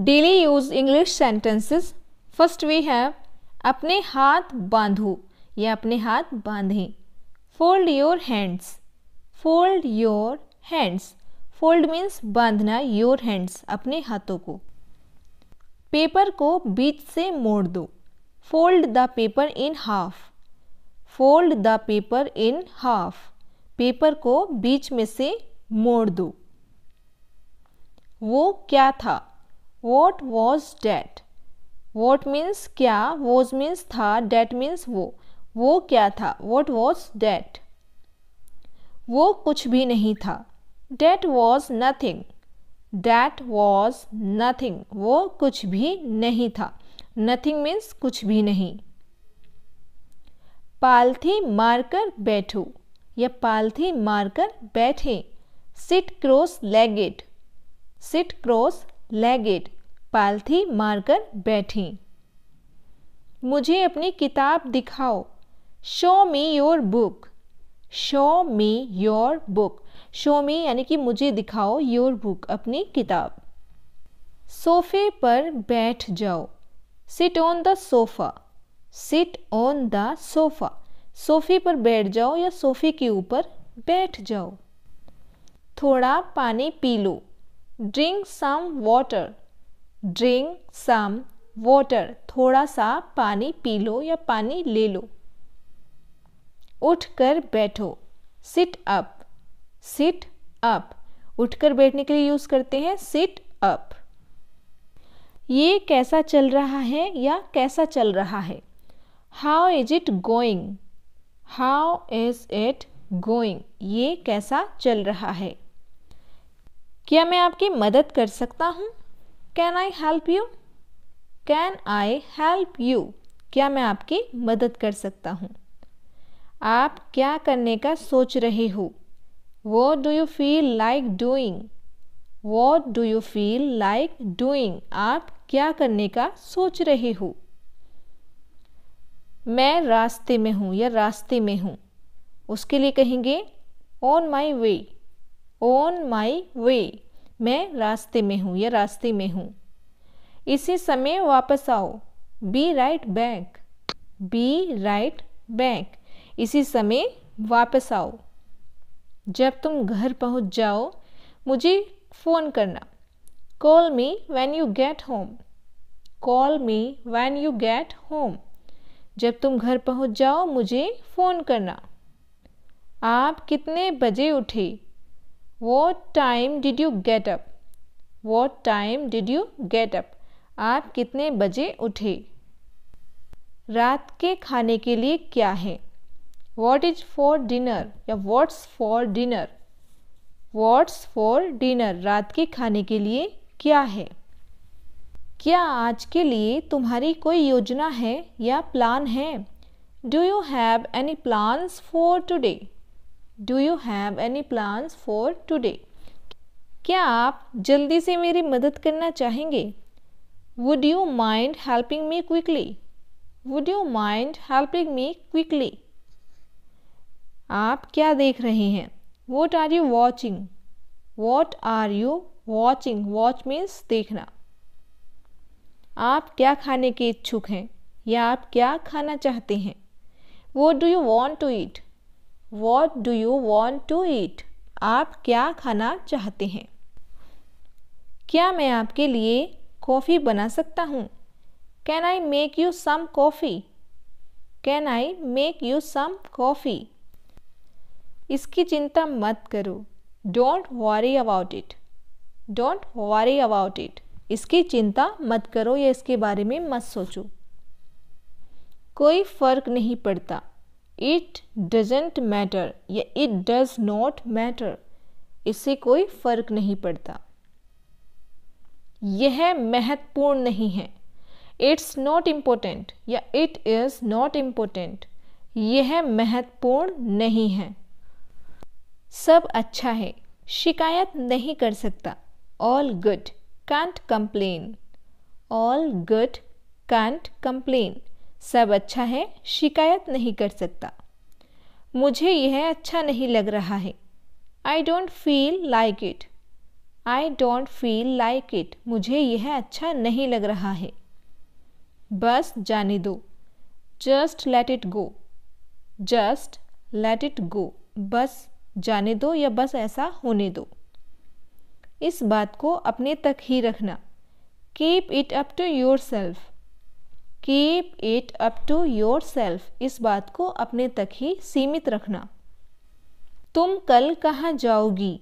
daily use English sentences first we have अपने हाथ बांधो या अपने हाथ बांधें fold your hands fold your hands fold means बांधना योर हैंड्स अपने हाथों को पेपर को बीच से मोड़ दो fold the paper in half fold the paper in half paper को बीच में से मोड़ दो वो क्या था what was that what means क्या वॉज मीन्स था डैट मीन्स वो वो क्या था वॉट वॉज डैट वो कुछ भी नहीं था that was nothing that was nothing वो कुछ भी नहीं था नथिंग मीन्स कुछ भी नहीं पालथी मारकर बैठो या पालथी मारकर बैठे sit cross legged sit cross legged पालथी मारकर बैठी मुझे अपनी किताब दिखाओ show me your book show me your book show me यानी कि मुझे दिखाओ योर बुक अपनी किताब सोफे पर बैठ जाओ sit on the sofa sit on the sofa सोफे पर बैठ जाओ या सोफे के ऊपर बैठ जाओ थोड़ा पानी पी लो drink some water drink some water थोड़ा सा पानी पी लो या पानी ले लो उठकर बैठो सिट अप सिट अप उठकर बैठने के लिए यूज़ करते हैं सिट अप ये कैसा चल रहा है या कैसा चल रहा है how is it going how is it going ये कैसा चल रहा है क्या मैं आपकी मदद कर सकता हूँ can I help you can I help you क्या मैं आपकी मदद कर सकता हूँ आप क्या करने का सोच रहे हो what do you feel like doing what do you feel like doing आप क्या करने का सोच रहे हो मैं रास्ते में हूँ या रास्ते में हूँ उसके लिए कहेंगे on my way on my वे मैं रास्ते में हूँ या रास्ते में हूँ इसी समय वापस आओ be right back be right back इसी समय वापस आओ जब तुम घर पहुँच जाओ मुझे फ़ोन करना call me when you get home call me when you get home जब तुम घर पहुँच जाओ मुझे फ़ोन करना आप कितने बजे उठे what time did you get up what time did you get up आप कितने बजे उठे रात के खाने के लिए क्या है वॉट इज फॉर डिनर या what's for dinner what's for dinner रात के खाने के लिए क्या है क्या आज के लिए तुम्हारी कोई योजना है या प्लान है do you have any plans for today do you have any plans for today क्या आप जल्दी से मेरी मदद करना चाहेंगे would you mind helping me quickly would you mind helping me quickly आप क्या देख रहे हैं what are you watching what are you watching watch means देखना आप क्या खाने के इच्छुक हैं या आप क्या खाना चाहते हैं what do you want to eat what do you want to eat आप क्या खाना चाहते हैं क्या मैं आपके लिए कॉफ़ी बना सकता हूँ can I make you some coffee can I make you some coffee इसकी चिंता मत करो don't worry about it don't worry about it इसकी चिंता मत करो या इसके बारे में मत सोचो कोई फ़र्क नहीं पड़ता इट डजेंट मैटर या इट डज नॉट मैटर इससे कोई फर्क नहीं पड़ता यह महत्वपूर्ण नहीं है इट्स नॉट इम्पोर्टेंट या इट इज़ नॉट इम्पोर्टेंट यह महत्वपूर्ण नहीं है सब अच्छा है शिकायत नहीं कर सकता all good can't complain all good can't complain सब अच्छा है शिकायत नहीं कर सकता मुझे यह अच्छा नहीं लग रहा है I don't feel like it I don't feel like it मुझे यह अच्छा नहीं लग रहा है बस जाने दो just let it go just let it go बस जाने दो या बस ऐसा होने दो इस बात को अपने तक ही रखना keep it up to yourself keep it up to yourself इस बात को अपने तक ही सीमित रखना तुम कल कहाँ जाओगी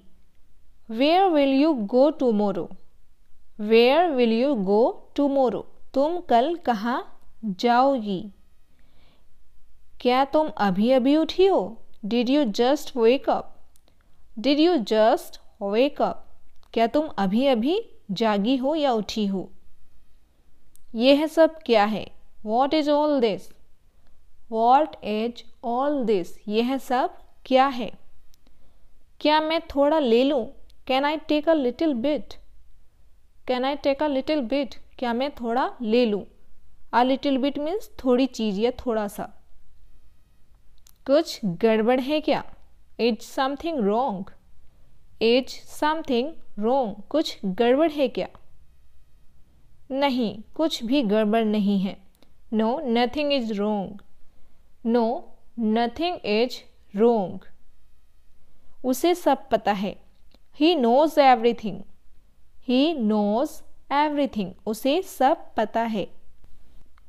where will you go tomorrow where will you go tomorrow तुम कल कहाँ जाओगी क्या तुम अभी अभी उठी हो did you just wake up did you just wake up क्या तुम अभी अभी जागी हो या उठी हो यह सब क्या है what is all this what is all this यह सब क्या है क्या मैं थोड़ा ले लूँ can I take a little bit can I take a little bit क्या मैं थोड़ा ले लूँ अ लिटिल बिट मीन्स थोड़ी चीज़ या थोड़ा सा कुछ गड़बड़ है क्या is something wrong is something wrong कुछ गड़बड़ है क्या नहीं कुछ भी गड़बड़ नहीं है no nothing is wrong no nothing is wrong उसे सब पता है he knows everything he knows everything उसे सब पता है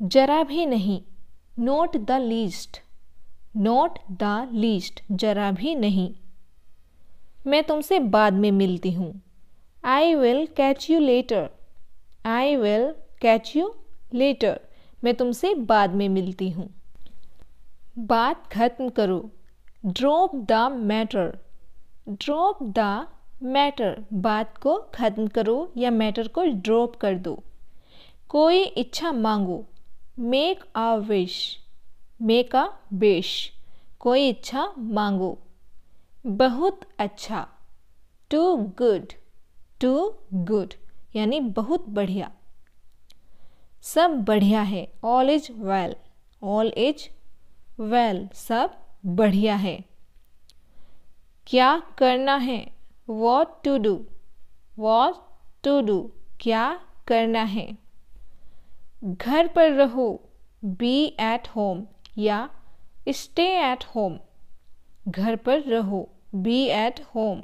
जरा भी नहीं not the least not the least जरा भी नहीं मैं तुमसे बाद में मिलती हूँ I will catch you later I will catch you later मैं तुमसे बाद में मिलती हूँ बात खत्म करो drop the matter drop the matter बात को ख़त्म करो या मैटर को ड्रॉप कर दो कोई इच्छा मांगो make a wish make a wish कोई इच्छा मांगो बहुत अच्छा टू गुड टू गुड यानी बहुत बढ़िया सब बढ़िया है all is well all is well सब बढ़िया है क्या करना है what to do what to do क्या करना है घर पर रहो बी एट होम या स्टे एट होम घर पर रहो बी एट होम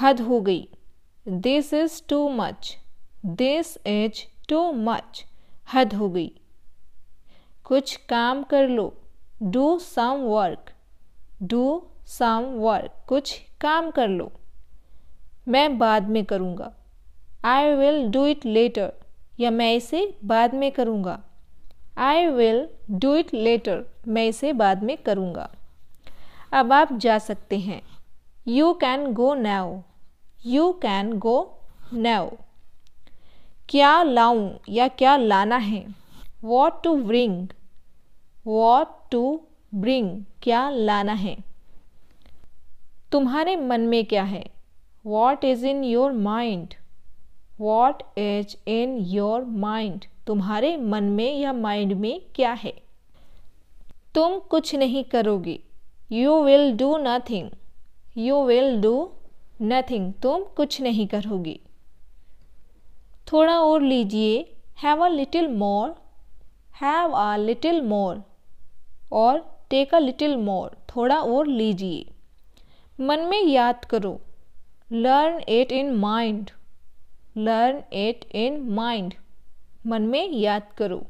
हद हो गई this is too much this is too much हद हो गई कुछ काम कर लो do some work do some work कुछ काम कर लो मैं बाद में करूँगा I will do it later या मैं इसे बाद में करूँगा I will do it later मैं इसे बाद में करूँगा अब आप जा सकते हैं you can go now you can go now क्या लाऊं या क्या लाना है what to bring what to bring क्या लाना है तुम्हारे मन में क्या है what is in your mind what is in your mind तुम्हारे मन में या माइंड में क्या है तुम कुछ नहीं करोगे you will do nothing you will do nothing तुम कुछ नहीं करोगी थोड़ा और लीजिए have a little more have a little more और टेक अ लिटिल मोर थोड़ा और लीजिए मन में याद करो learn it in mind learn it in mind मन में याद करो